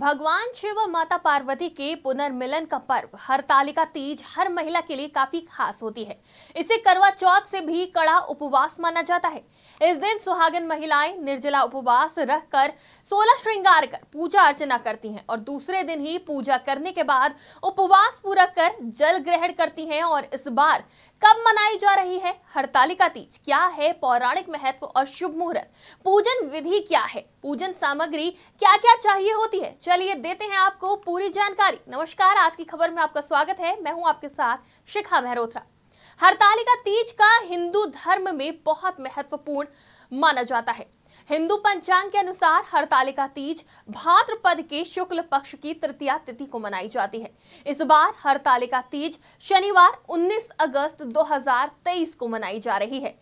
भगवान शिव और माता पार्वती के पुनर्मिलन का पर्व हरतालिका तीज हर महिला के लिए काफी खास होती है इसे करवा चौथ से भी कड़ा उपवास माना जाता है इस दिन सुहागन महिलाएं निर्जला उपवास रखकर सोलह श्रृंगार कर पूजा अर्चना करती हैं और दूसरे दिन ही पूजा करने के बाद उपवास पूरा कर जल ग्रहण करती हैं और इस बार कब मनाई जा रही है हड़तालिका तीज क्या है पौराणिक महत्व और शुभ मुहूर्त पूजन विधि क्या है पूजन सामग्री क्या क्या चाहिए होती है चलिए देते हैं आपको पूरी जानकारी नमस्कार आज की खबर में आपका स्वागत है मैं हूं आपके साथ शिखा मेहरोत्रा हड़तालिका तीज का हिंदू धर्म में बहुत महत्वपूर्ण माना जाता है हिंदू पंचांग के अनुसार हरतालिका तीज भाद्रपद के शुक्ल पक्ष की तृतीया तिथि को मनाई जाती है इस बार हरतालिका तीज शनिवार 19 अगस्त 2023 को मनाई जा रही है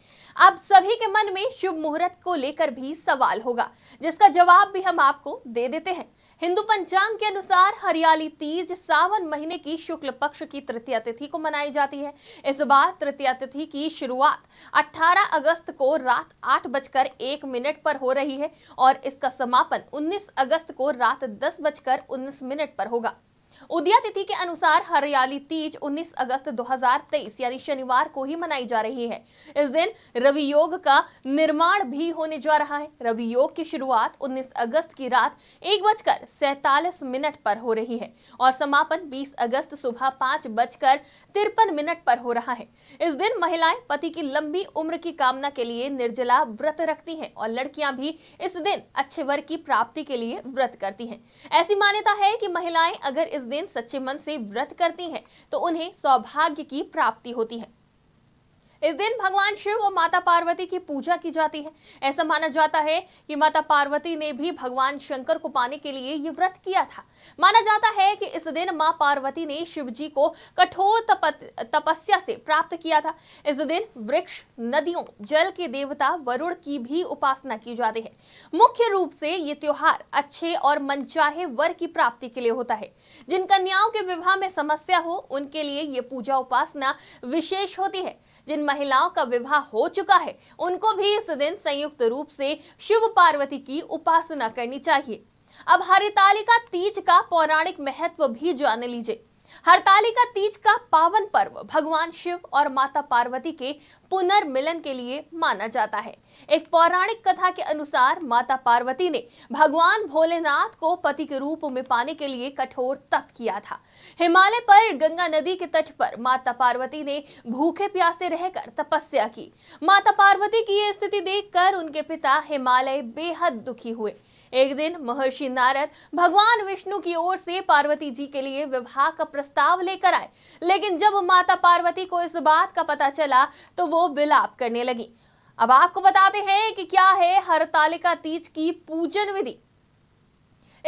अब सभी के मन में शुभ मुहूर्त को लेकर भी सवाल होगा जिसका जवाब भी हम आपको दे देते हैं हिंदू पंचांग के अनुसार हरियाली तीज सावन महीने की शुक्ल पक्ष की तृतीया तिथि को मनाई जाती है इस बार तृतीया तिथि की शुरुआत 18 अगस्त को रात आठ बजकर एक मिनट पर हो रही है और इसका समापन 19 अगस्त को रात दस बजकर उन्नीस मिनट पर होगा उदया तिथि के अनुसार हरियाली तीज 19 अगस्त 2023 यानी शनिवार को ही मनाई जा रही है इस दिन रवि योग का निर्माण भी होने जा रहा है रवि योग की शुरुआत 19 अगस्त की रात एक बजकर सैतालीस मिनट पर हो रही है और समापन 20 अगस्त सुबह पांच बजकर तिरपन मिनट पर हो रहा है इस दिन महिलाएं पति की लंबी उम्र की कामना के लिए निर्जला व्रत रखती है और लड़कियां भी इस दिन अच्छे वर्ग की प्राप्ति के लिए व्रत करती है ऐसी मान्यता है की महिलाएं अगर इस दिन सच्चे मन से व्रत करती हैं तो उन्हें सौभाग्य की प्राप्ति होती है इस दिन भगवान शिव और माता पार्वती की पूजा की जाती है ऐसा माना जाता है कि माता पार्वती ने भी भगवान शंकर को पाने के लिए ये व्रत किया था माना जाता है कि इस दिन माँ पार्वती ने शिव जी को कठोर तपस्या से प्राप्त किया था इस दिन वृक्ष नदियों जल के देवता वरुण की भी उपासना की जाती है मुख्य रूप से ये त्योहार अच्छे और मनचाहे वर की प्राप्ति के लिए होता है जिन कन्याओं के विवाह में समस्या हो उनके लिए ये पूजा उपासना विशेष होती है जिन महिलाओं का विवाह हो चुका है उनको भी इस दिन संयुक्त रूप से शिव पार्वती की उपासना करनी चाहिए अब हरितालिका तीज का पौराणिक महत्व भी जान लीजिए हरतालिका तीज का पावन पर्व भगवान शिव और माता पार्वती के पुनर्मिलन के लिए माना जाता है एक पौराणिक कथा के अनुसार माता पार्वती ने भगवान भोलेनाथ को पति के रूप में पाने के लिए कठोर तप किया था हिमालय पर गंगा नदी के तट पर माता पार्वती ने भूखे प्यासे रहकर तपस्या की माता पार्वती की यह स्थिति देखकर उनके पिता हिमालय बेहद दुखी हुए एक दिन महर्षि नारद भगवान विष्णु की ओर से पार्वती जी के लिए विवाह का प्रस्ताव लेकर आए लेकिन जब माता पार्वती को इस बात का पता चला तो वो विलाप करने लगी अब आपको बताते हैं कि क्या है हरतालिका तीज की पूजन विधि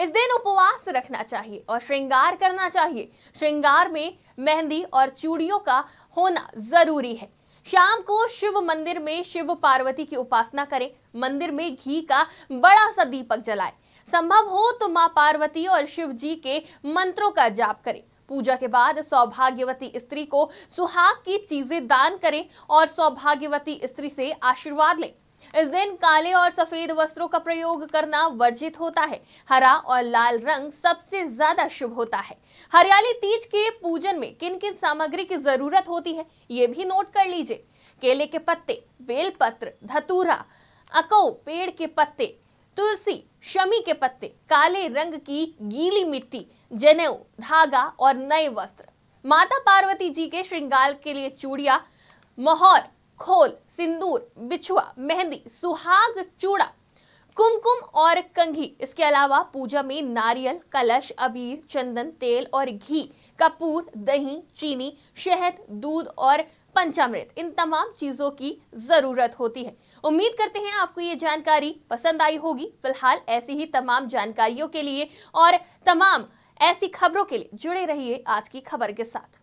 इस दिन उपवास रखना चाहिए और श्रृंगार करना चाहिए श्रृंगार में मेहंदी और चूड़ियों का होना जरूरी है शाम को शिव मंदिर में शिव पार्वती की उपासना करें मंदिर में घी का बड़ा सा दीपक जलाएं संभव हो तो माँ पार्वती और शिव जी के मंत्रों का जाप करें पूजा के बाद सौभाग्यवती स्त्री को सुहाग की चीजें दान करें और सौभाग्यवती स्त्री से आशीर्वाद लें इस दिन काले और सफेद वस्त्रों का प्रयोग करना वर्जित होता है हरा और लाल रंग सबसे ज्यादा शुभ होता है हरियाली तीज के पूजन में किन किन सामग्री की जरूरत होती है ये भी नोट कर लीजिए केले के पत्ते बेलपत्र धतूरा अको पेड़ के पत्ते तुलसी शमी के पत्ते काले रंग की गीली मिट्टी जनेऊ धागा और नए वस्त्र माता पार्वती जी के श्रृंगार के लिए चूड़िया मोहर खोल सिंदूर बिछुआ मेहंदी सुहाग चूड़ा कुमकुम और कंघी इसके अलावा पूजा में नारियल कलश अबीर चंदन तेल और घी कपूर दही चीनी शहद दूध और पंचामृत इन तमाम चीज़ों की ज़रूरत होती है उम्मीद करते हैं आपको ये जानकारी पसंद आई होगी फिलहाल ऐसी ही तमाम जानकारियों के लिए और तमाम ऐसी खबरों के लिए जुड़े रहिए आज की खबर के साथ